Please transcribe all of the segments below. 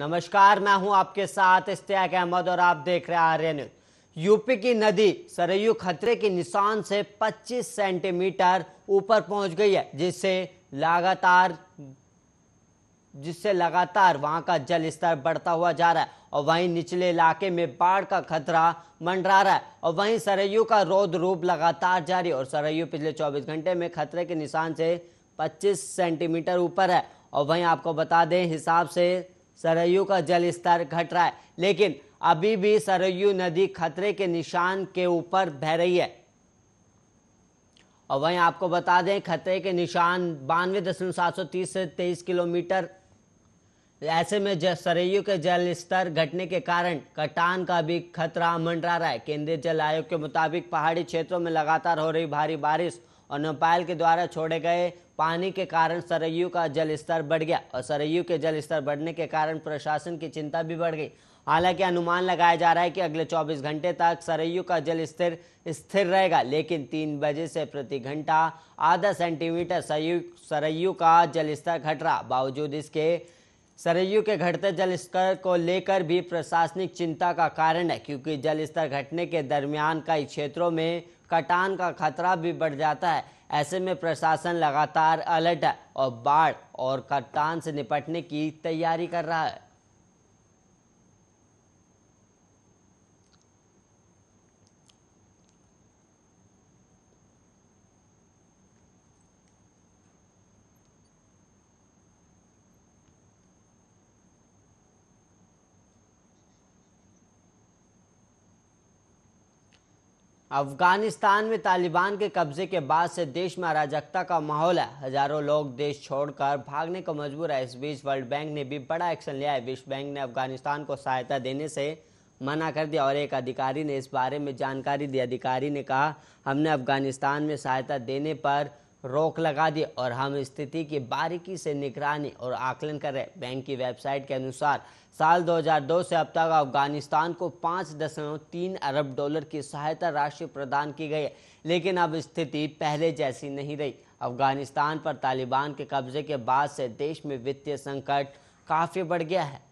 नमस्कार मैं हूं आपके साथ इश्तियाक अहमद और आप देख रहे हैं आर्य न्यूज यूपी की नदी सरयू खतरे के निशान से 25 सेंटीमीटर ऊपर पहुंच गई है जिससे लगातार जिससे लगातार वहां का जल स्तर बढ़ता हुआ जा रहा है और वहीं निचले इलाके में बाढ़ का खतरा मंडरा रहा है और वहीं सरयू का रोद रूप लगातार जारी और सरयू पिछले 24 घंटे में खतरे के निशान से 25 सेंटीमीटर ऊपर है और वहीं आपको बता दें हिसाब से सरयू का जल स्तर घट रहा है लेकिन अभी भी सरयू नदी खतरे के निशान के ऊपर बह रही है और वहीं आपको बता दें खतरे के निशान बानवे दशमलव सात सौ तीस से तेईस किलोमीटर ऐसे में सरयू के जल स्तर घटने के कारण कटान का भी खतरा मंडरा रहा है केंद्रीय जल आयोग के मुताबिक पहाड़ी क्षेत्रों में लगातार हो रही भारी बारिश और नेपाल के द्वारा छोड़े गए पानी के कारण सरयू का जल स्तर बढ़ गया और सरयू के जल स्तर बढ़ने के कारण प्रशासन की चिंता भी बढ़ गई हालांकि अनुमान लगाया जा रहा है कि अगले 24 घंटे तक सरयू का जल स्तर स्थिर रहेगा लेकिन तीन बजे से प्रति घंटा आधा सेंटीमीटर सरयू सरयू का जल स्तर घट रहा बावजूद इसके सरयू के घटते जल स्तर को लेकर भी प्रशासनिक चिंता का कारण है क्योंकि जल स्तर घटने के दरमियान कई क्षेत्रों में कटान का खतरा भी बढ़ जाता है ऐसे में प्रशासन लगातार अलर्ट है और बाढ़ और कटान से निपटने की तैयारी कर रहा है अफगानिस्तान में तालिबान के कब्जे के बाद से देश में अराजकता का माहौल है हजारों लोग देश छोड़कर भागने को मजबूर है इस बीच वर्ल्ड बैंक ने भी बड़ा एक्शन लिया है विश्व बैंक ने अफगानिस्तान को सहायता देने से मना कर दिया और एक अधिकारी ने इस बारे में जानकारी दी अधिकारी ने कहा हमने अफगानिस्तान में सहायता देने पर रोक लगा दी और हम स्थिति की बारीकी से निगरानी और आकलन कर रहे बैंक की वेबसाइट के अनुसार साल 2002 से अब तक अफगानिस्तान को पाँच दशमलव तीन अरब डॉलर की सहायता राशि प्रदान की गई है लेकिन अब स्थिति पहले जैसी नहीं रही अफगानिस्तान पर तालिबान के कब्जे के बाद से देश में वित्तीय संकट काफ़ी बढ़ गया है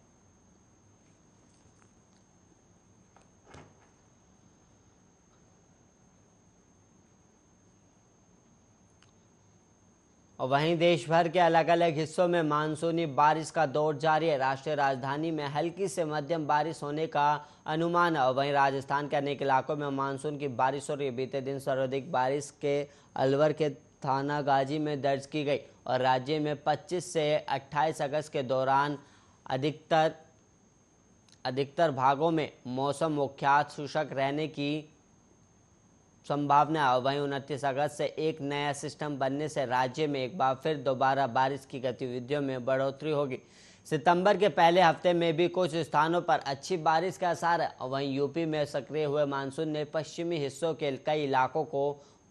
और वहीं देश भर के अलग अलग हिस्सों में मानसूनी बारिश का दौर जारी है राष्ट्रीय राजधानी में हल्की से मध्यम बारिश होने का अनुमान है और वहीं राजस्थान के अनेक इलाकों में मानसून की बारिश हो रही है बीते दिन सर्वाधिक बारिश के अलवर के थाना गाजी में दर्ज की गई और राज्य में 25 से 28 अगस्त के दौरान अधिकतर अधिकतर भागों में मौसम मुख्यात शुषक रहने की संभावना है वहीं उनतीस अगस्त से एक नया सिस्टम बनने से राज्य में एक बार फिर दोबारा बारिश की गतिविधियों में बढ़ोतरी होगी सितंबर के पहले हफ्ते में भी कुछ स्थानों पर अच्छी बारिश का असर है वहीं यूपी में सक्रिय हुए मानसून ने पश्चिमी हिस्सों के कई इलाकों को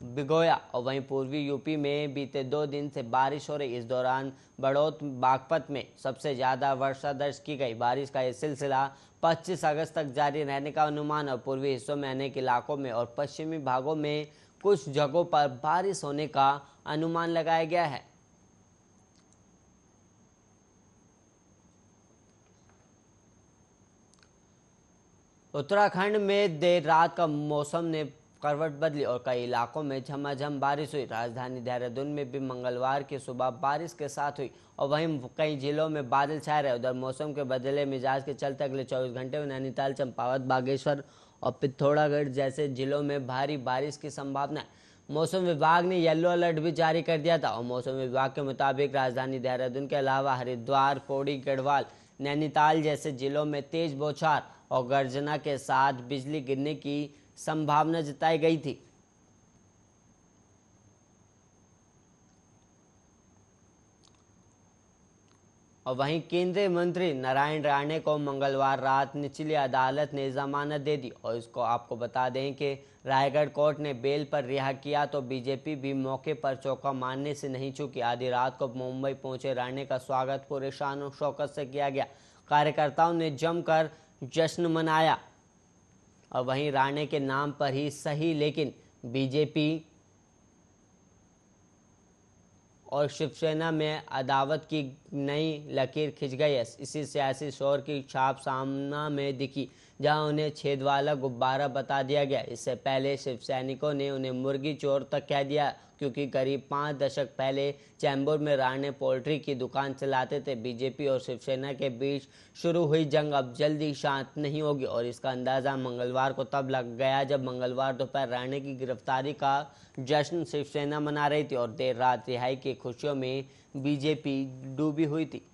बिगोया और वहीं पूर्वी यूपी में बीते दो दिन से बारिश हो रही इस दौरान बड़ौत बागपत में सबसे ज़्यादा वर्षा दर्ज की गई बारिश का यह सिलसिला 25 अगस्त तक जारी रहने का अनुमान और पूर्वी हिस्सों में अनेक इलाकों में और पश्चिमी भागों में कुछ जगहों पर बारिश होने का अनुमान लगाया गया है उत्तराखंड में देर रात का मौसम ने करवट बदली और कई इलाकों में झमाझम बारिश हुई राजधानी देहरादून में भी मंगलवार की सुबह बारिश के साथ हुई और वहीं कई जिलों में बादल छाए रहे उधर मौसम के बदले मिजाज के चलते अगले 24 घंटे में नैनीताल चंपावत बागेश्वर और पिथौरागढ़ जैसे जिलों में भारी बारिश की संभावना है मौसम विभाग ने येलो अलर्ट भी जारी कर दिया था और मौसम विभाग के मुताबिक राजधानी देहरादून के अलावा हरिद्वार पौड़ी गढ़वाल नैनीताल जैसे जिलों में तेज बौछार और गर्जना के साथ बिजली गिरने की संभावना जताई गई थी और वहीं केंद्रीय मंत्री नारायण राणे को मंगलवार रात निचली अदालत ने जमानत दे दी और इसको आपको बता दें कि रायगढ़ कोर्ट ने बेल पर रिहा किया तो बीजेपी भी मौके पर चौका मारने से नहीं चुकी आधी रात को मुंबई पहुंचे राणे का स्वागत पूरे शान और शौकत से किया गया कार्यकर्ताओं ने जमकर जश्न मनाया और वहीं राणे के नाम पर ही सही लेकिन बीजेपी और शिवसेना में अदावत की नई लकीर खिंच गई है इसी सियासी शोर की छाप सामना में दिखी जहां उन्हें छेद वाला गुब्बारा बता दिया गया इससे पहले शिव सैनिकों ने उन्हें मुर्गी चोर तक कह दिया क्योंकि करीब पाँच दशक पहले चैम्बूर में राणे पोल्ट्री की दुकान चलाते थे बीजेपी और शिवसेना के बीच शुरू हुई जंग अब जल्दी शांत नहीं होगी और इसका अंदाज़ा मंगलवार को तब लग गया जब मंगलवार दोपहर राणे की गिरफ्तारी का जश्न शिवसेना मना रही थी और देर रात रिहाई की खुशियों में बीजेपी डूबी हुई थी